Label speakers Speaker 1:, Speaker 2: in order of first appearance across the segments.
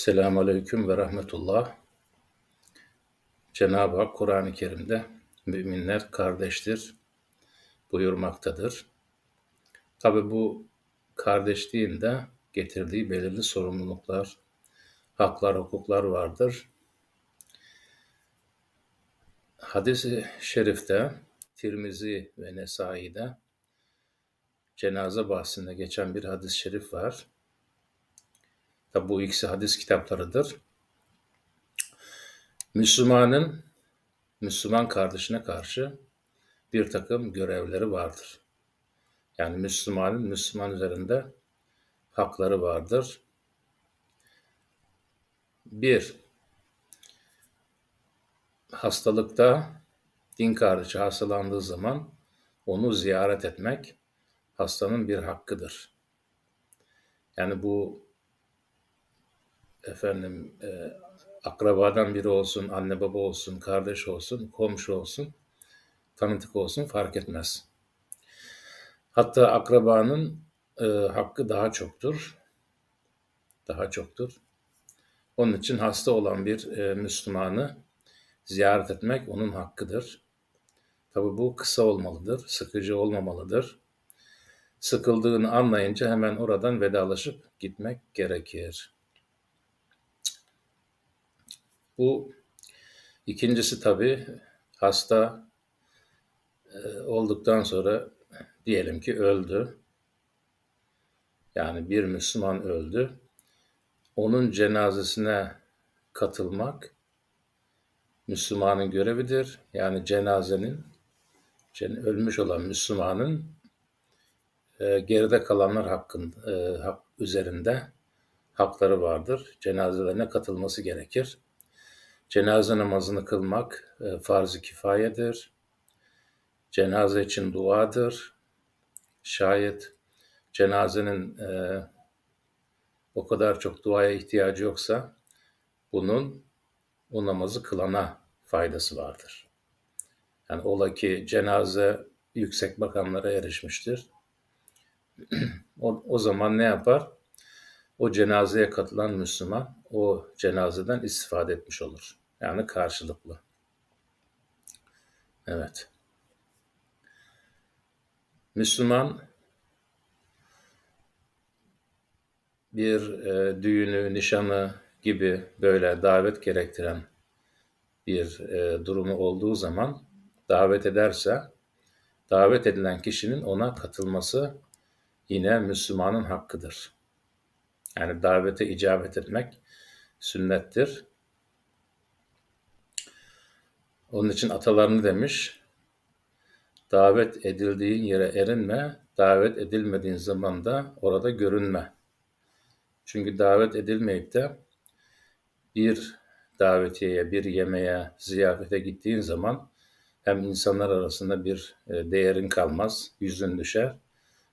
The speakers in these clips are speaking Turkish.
Speaker 1: Selamun Aleyküm ve Rahmetullah. Cenab-ı Hak Kur'an-ı Kerim'de müminler kardeştir buyurmaktadır. Tabi bu kardeşliğin de getirdiği belirli sorumluluklar, haklar, hukuklar vardır. Hadis-i şerifte Tirmizi ve Nesai'de cenaze bahsinde geçen bir hadis-i şerif var. Tabi bu ikisi hadis kitaplarıdır. Müslümanın Müslüman kardeşine karşı bir takım görevleri vardır. Yani Müslümanın Müslüman üzerinde hakları vardır. Bir, hastalıkta din kardeşi hastalandığı zaman onu ziyaret etmek hastanın bir hakkıdır. Yani bu efendim e, akrabadan biri olsun, anne baba olsun, kardeş olsun, komşu olsun, tanıtık olsun fark etmez. Hatta akrabanın e, hakkı daha çoktur. Daha çoktur. Onun için hasta olan bir e, Müslümanı ziyaret etmek onun hakkıdır. Tabi bu kısa olmalıdır, sıkıcı olmamalıdır. Sıkıldığını anlayınca hemen oradan vedalaşıp gitmek gerekir. Bu ikincisi tabii hasta e, olduktan sonra diyelim ki öldü. Yani bir Müslüman öldü. Onun cenazesine katılmak Müslümanın görevidir. Yani cenazenin ölmüş olan Müslümanın e, geride kalanlar hakkın e, üzerinde hakları vardır. Cenazelerine katılması gerekir. Cenaze namazını kılmak e, farz-ı kifayedir. Cenaze için duadır. Şayet cenazenin e, o kadar çok duaya ihtiyacı yoksa bunun o namazı kılana faydası vardır. Yani ola ki cenaze yüksek makamlara erişmiştir. o, o zaman ne yapar? O cenazeye katılan Müslüman o cenazeden istifade etmiş olur. Yani karşılıklı. Evet. Müslüman bir e, düğünü, nişanı gibi böyle davet gerektiren bir e, durumu olduğu zaman davet ederse davet edilen kişinin ona katılması yine Müslümanın hakkıdır. Yani davete icabet etmek sünnettir. Onun için atalarını demiş. Davet edildiğin yere erinme, davet edilmediğin zaman da orada görünme. Çünkü davet edilmeyip de bir davetiyeye, bir yemeğe, ziyafete gittiğin zaman hem insanlar arasında bir e, değerin kalmaz, yüzün düşer.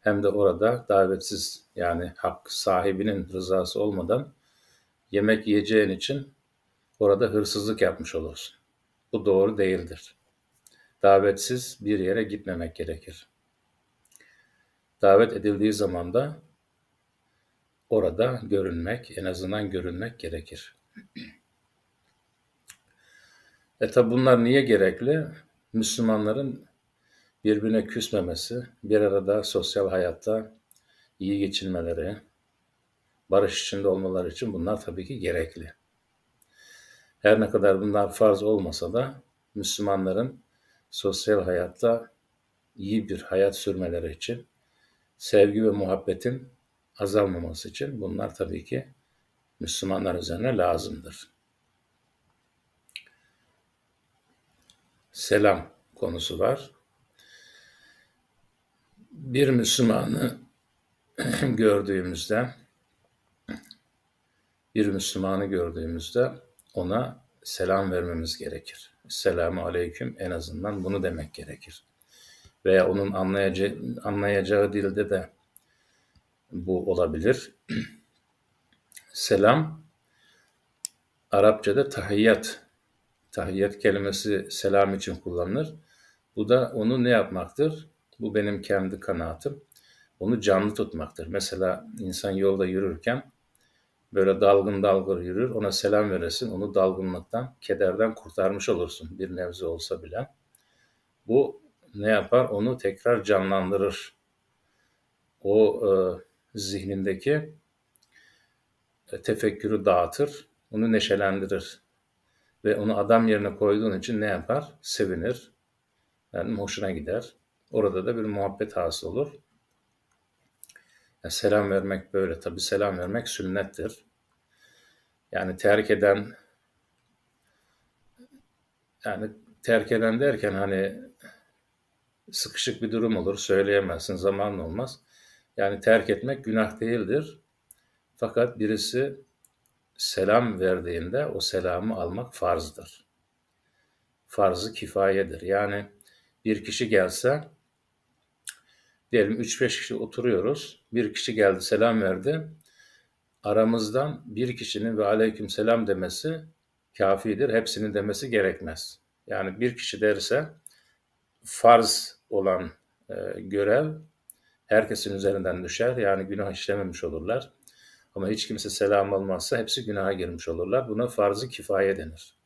Speaker 1: Hem de orada davetsiz yani hak sahibinin rızası olmadan yemek yiyeceğin için orada hırsızlık yapmış olursun. Bu doğru değildir. Davetsiz bir yere gitmemek gerekir. Davet edildiği zaman da orada görünmek, en azından görünmek gerekir. E tabi bunlar niye gerekli? Müslümanların birbirine küsmemesi, bir arada sosyal hayatta iyi geçinmeleri, barış içinde olmaları için bunlar tabii ki gerekli. Her ne kadar bunlar farz olmasa da Müslümanların sosyal hayatta iyi bir hayat sürmeleri için sevgi ve muhabbetin azalmaması için bunlar tabii ki Müslümanlar üzerine lazımdır. Selam konusu var. Bir Müslümanı gördüğümüzde bir Müslümanı gördüğümüzde ona selam vermemiz gerekir. Selamu aleyküm en azından bunu demek gerekir. Veya onun anlayacağı, anlayacağı dilde de bu olabilir. selam Arapçada tahiyyat. Tahiyyat kelimesi selam için kullanılır. Bu da onu ne yapmaktır? Bu benim kendi kanaatim. Onu canlı tutmaktır. Mesela insan yolda yürürken böyle dalgın dalgır yürür. Ona selam veresin. Onu dalgınlıktan, kederden kurtarmış olursun bir nebze olsa bile. Bu ne yapar? Onu tekrar canlandırır. O e, zihnindeki e, tefekkürü dağıtır. Onu neşelendirir. Ve onu adam yerine koyduğun için ne yapar? Sevinir. Yani hoşuna gider. Orada da bir muhabbet hasıl olur. Ya selam vermek böyle. Tabi selam vermek sünnettir. Yani terk eden yani terk eden derken hani sıkışık bir durum olur. Söyleyemezsin. Zaman olmaz. Yani terk etmek günah değildir. Fakat birisi selam verdiğinde o selamı almak farzdır. Farzı kifayedir. Yani bir kişi gelse diyelim 3-5 kişi oturuyoruz. Bir kişi geldi selam verdi. Aramızdan bir kişinin ve aleyküm selam demesi kafidir. Hepsinin demesi gerekmez. Yani bir kişi derse farz olan e, görev herkesin üzerinden düşer. Yani günah işlememiş olurlar. Ama hiç kimse selam almazsa hepsi günaha girmiş olurlar. Buna farzı kifaye denir.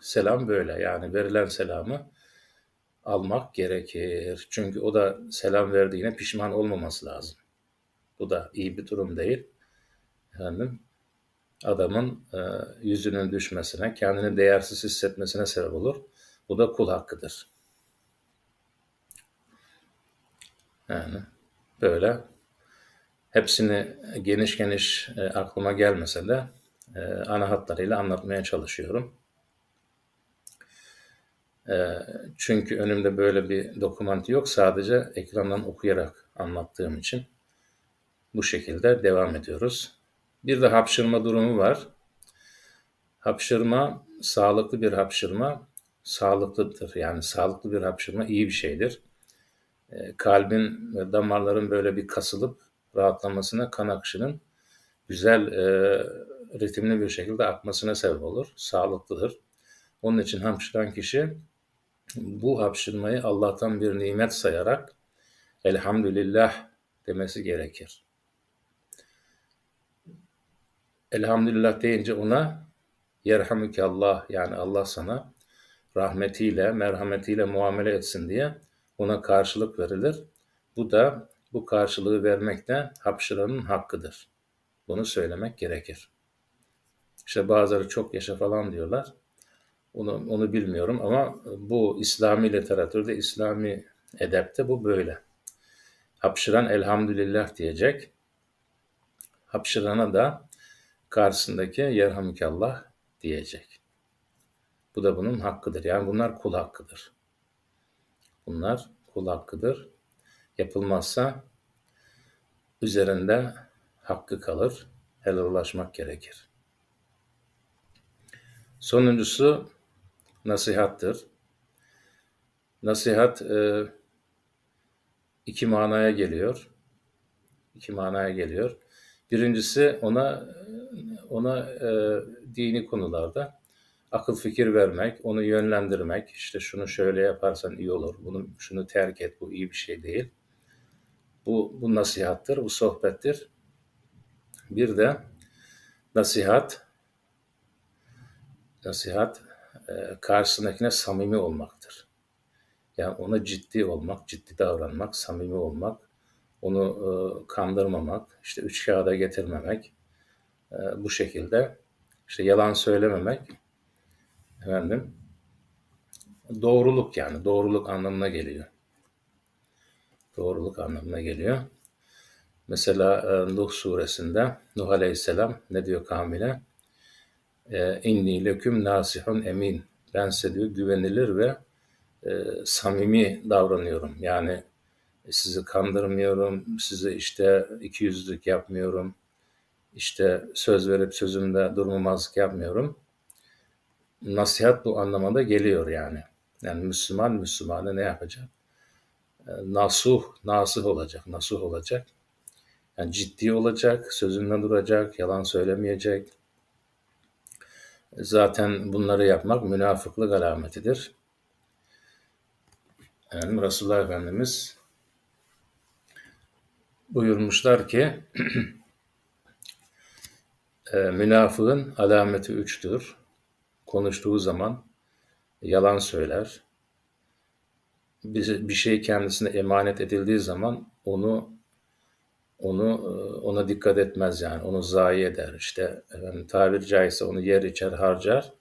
Speaker 1: Selam böyle yani verilen selamı almak gerekir. Çünkü o da selam verdiğine pişman olmaması lazım. Bu da iyi bir durum değil. Efendim, adamın e, yüzünün düşmesine, kendini değersiz hissetmesine sebep olur. Bu da kul hakkıdır. Yani böyle hepsini geniş geniş e, aklıma gelmese de e, ana hatlarıyla anlatmaya çalışıyorum. Ee, çünkü önümde böyle bir dokümanti yok. Sadece ekrandan okuyarak anlattığım için bu şekilde devam ediyoruz. Bir de hapşırma durumu var. Hapşırma, sağlıklı bir hapşırma sağlıklıdır. Yani sağlıklı bir hapşırma iyi bir şeydir. Ee, kalbin ve damarların böyle bir kasılıp rahatlamasına kan akışının güzel e, ritimli bir şekilde akmasına sebep olur. Sağlıklıdır. Onun için hapşıran kişi bu hapşırmayı Allah'tan bir nimet sayarak elhamdülillah demesi gerekir. Elhamdülillah deyince ona Allah yani Allah sana rahmetiyle, merhametiyle muamele etsin diye ona karşılık verilir. Bu da bu karşılığı vermek de hapşıranın hakkıdır. Bunu söylemek gerekir. İşte bazıları çok yaşa falan diyorlar. Onu, onu bilmiyorum ama e, bu İslami literatürde, İslami edepte bu böyle. Hapşıran elhamdülillah diyecek. Hapşırana da karşısındaki yerhamükallah diyecek. Bu da bunun hakkıdır. Yani bunlar kul hakkıdır. Bunlar kul hakkıdır. Yapılmazsa üzerinde hakkı kalır. Helalaşmak gerekir. Sonuncusu nasihattır. Nasihat e, iki manaya geliyor. İki manaya geliyor. Birincisi ona ona e, dini konularda akıl fikir vermek, onu yönlendirmek. İşte şunu şöyle yaparsan iyi olur. Bunu şunu terk et. Bu iyi bir şey değil. Bu bu nasihattır, bu sohbettir. Bir de nasihat nasihat e, karşısındakine samimi olmaktır. Yani ona ciddi olmak, ciddi davranmak, samimi olmak, onu e, kandırmamak, işte üç kağıda getirmemek, e, bu şekilde işte yalan söylememek, efendim, doğruluk yani doğruluk anlamına geliyor. Doğruluk anlamına geliyor. Mesela Nuh suresinde Nuh aleyhisselam ne diyor kavmine? e, inni leküm nasihun emin. Ben size diyor güvenilir ve e, samimi davranıyorum. Yani sizi kandırmıyorum, sizi işte iki yüzlük yapmıyorum, işte söz verip sözümde durmamazlık yapmıyorum. Nasihat bu anlamada geliyor yani. Yani Müslüman Müslümana ne yapacak? E, nasuh, nasih olacak, nasuh olacak. Yani ciddi olacak, sözünden duracak, yalan söylemeyecek, Zaten bunları yapmak münafıklık alametidir. Efendim, Resulullah Efendimiz buyurmuşlar ki e, münafığın alameti üçtür. Konuştuğu zaman yalan söyler. Bir, bir şey kendisine emanet edildiği zaman onu onu e, ona dikkat etmez yani onu zayi eder işte efendim, tabiri caizse onu yer içer harcar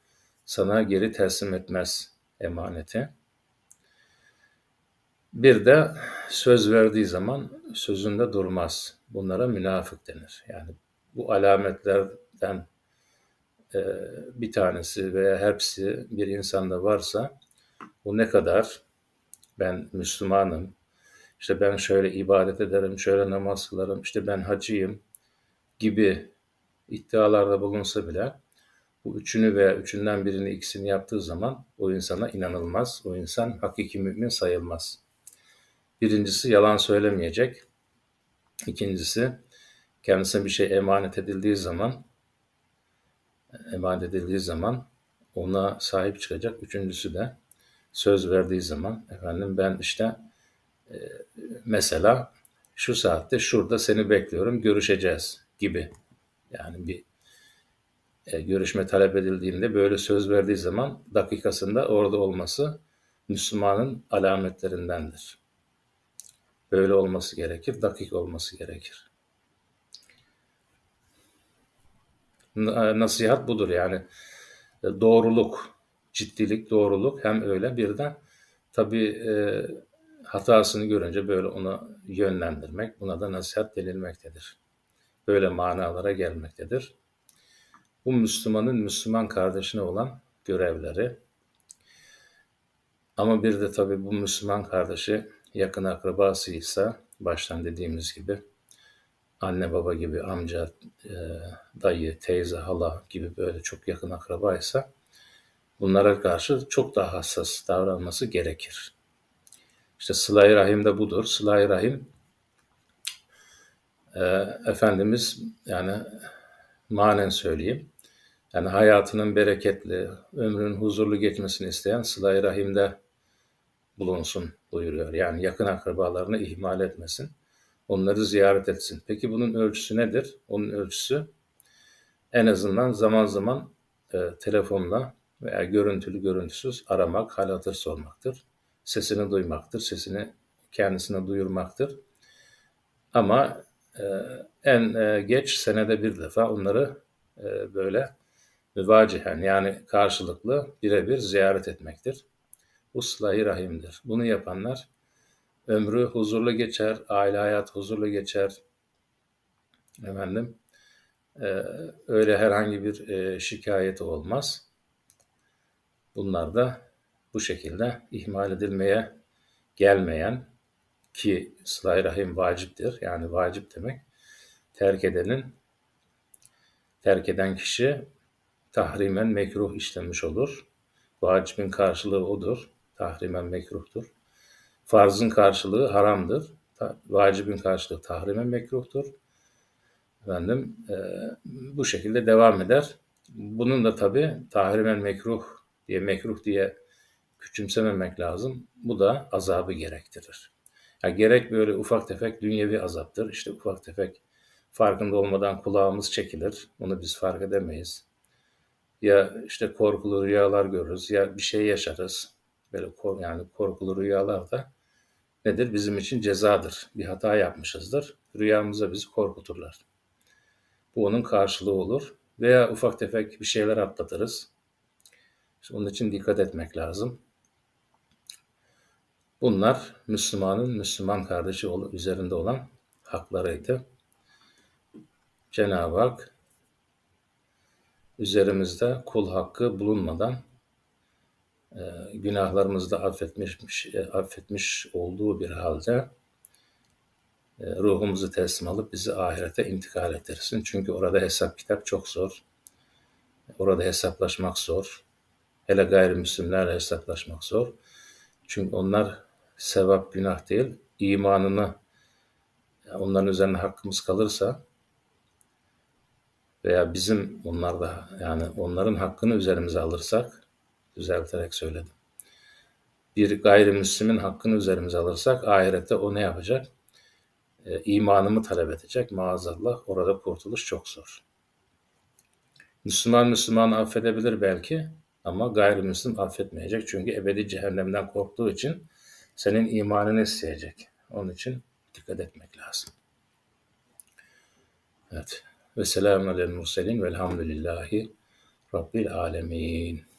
Speaker 1: sana geri teslim etmez emaneti. Bir de söz verdiği zaman sözünde durmaz. Bunlara münafık denir. Yani bu alametlerden e, bir tanesi veya hepsi bir insanda varsa bu ne kadar ben Müslümanım, işte ben şöyle ibadet ederim, şöyle namaz kılarım, işte ben hacıyım gibi iddialarda bulunsa bile bu üçünü veya üçünden birini ikisini yaptığı zaman o insana inanılmaz. O insan hakiki mümin sayılmaz. Birincisi yalan söylemeyecek. İkincisi kendisine bir şey emanet edildiği zaman emanet edildiği zaman ona sahip çıkacak. Üçüncüsü de söz verdiği zaman efendim ben işte mesela şu saatte şurada seni bekliyorum görüşeceğiz gibi. Yani bir e, görüşme talep edildiğinde böyle söz verdiği zaman dakikasında orada olması Müslümanın alametlerindendir. Böyle olması gerekir, dakik olması gerekir. Nasihat budur yani. E, doğruluk, ciddilik, doğruluk hem öyle birden tabii e, hatasını görünce böyle onu yönlendirmek, buna da nasihat denilmektedir. Böyle manalara gelmektedir. Bu Müslümanın Müslüman kardeşine olan görevleri. Ama bir de tabii bu Müslüman kardeşi yakın akrabasıysa baştan dediğimiz gibi anne baba gibi amca, e, dayı, teyze, hala gibi böyle çok yakın akrabaysa bunlara karşı çok daha hassas davranması gerekir. İşte Sıla-i Rahim de budur. Sıla-i Rahim e, Efendimiz yani manen söyleyeyim. Yani hayatının bereketli, ömrünün huzurlu geçmesini isteyen Sıla-i Rahim'de bulunsun buyuruyor. Yani yakın akrabalarını ihmal etmesin. Onları ziyaret etsin. Peki bunun ölçüsü nedir? Onun ölçüsü en azından zaman zaman e, telefonla veya görüntülü görüntüsüz aramak, hal hatır sormaktır sesini duymaktır, sesini kendisine duyurmaktır. Ama e, en e, geç senede bir defa onları e, böyle müvacihen yani karşılıklı birebir ziyaret etmektir. Bu sıla rahimdir. Bunu yapanlar ömrü huzurlu geçer, aile hayat huzurlu geçer. Efendim, e, öyle herhangi bir e, şikayeti olmaz. Bunlar da bu şekilde ihmal edilmeye gelmeyen ki sıla rahim vaciptir yani vacip demek terk edenin terk eden kişi tahrimen mekruh işlemiş olur. Vacibin karşılığı odur. Tahrimen mekruhtur. Farzın karşılığı haramdır. Vacibin karşılığı tahrimen mekruhtur. Efendim e, bu şekilde devam eder. Bunun da tabi tahrimen mekruh diye mekruh diye küçümsememek lazım. Bu da azabı gerektirir. Ya gerek böyle ufak tefek dünyevi azaptır. İşte ufak tefek farkında olmadan kulağımız çekilir. Bunu biz fark edemeyiz. Ya işte korkulu rüyalar görürüz ya bir şey yaşarız. Böyle kor, yani korkulu rüyalar da nedir? Bizim için cezadır. Bir hata yapmışızdır. Rüyamıza bizi korkuturlar. Bu onun karşılığı olur. Veya ufak tefek bir şeyler atlatırız. İşte onun için dikkat etmek lazım. Bunlar Müslümanın Müslüman kardeşi üzerinde olan haklarıydı. Cenab-ı Hak üzerimizde kul hakkı bulunmadan e, günahlarımızı da affetmiş, e, affetmiş olduğu bir halde e, ruhumuzu teslim alıp bizi ahirete intikal ettirsin. Çünkü orada hesap kitap çok zor. Orada hesaplaşmak zor. Hele gayrimüslimlerle hesaplaşmak zor. Çünkü onlar sevap günah değil, imanını onların üzerine hakkımız kalırsa veya bizim onlar da yani onların hakkını üzerimize alırsak düzelterek söyledim. Bir gayrimüslimin hakkını üzerimize alırsak ahirette o ne yapacak? E, imanımı talep edecek. Maazallah orada kurtuluş çok zor. Müslüman Müslümanı affedebilir belki ama gayrimüslim affetmeyecek. Çünkü ebedi cehennemden korktuğu için senin imanını isteyecek. Onun için dikkat etmek lazım. Evet. Ve selamun aleyhi ve elhamdülillahi Rabbil alemin.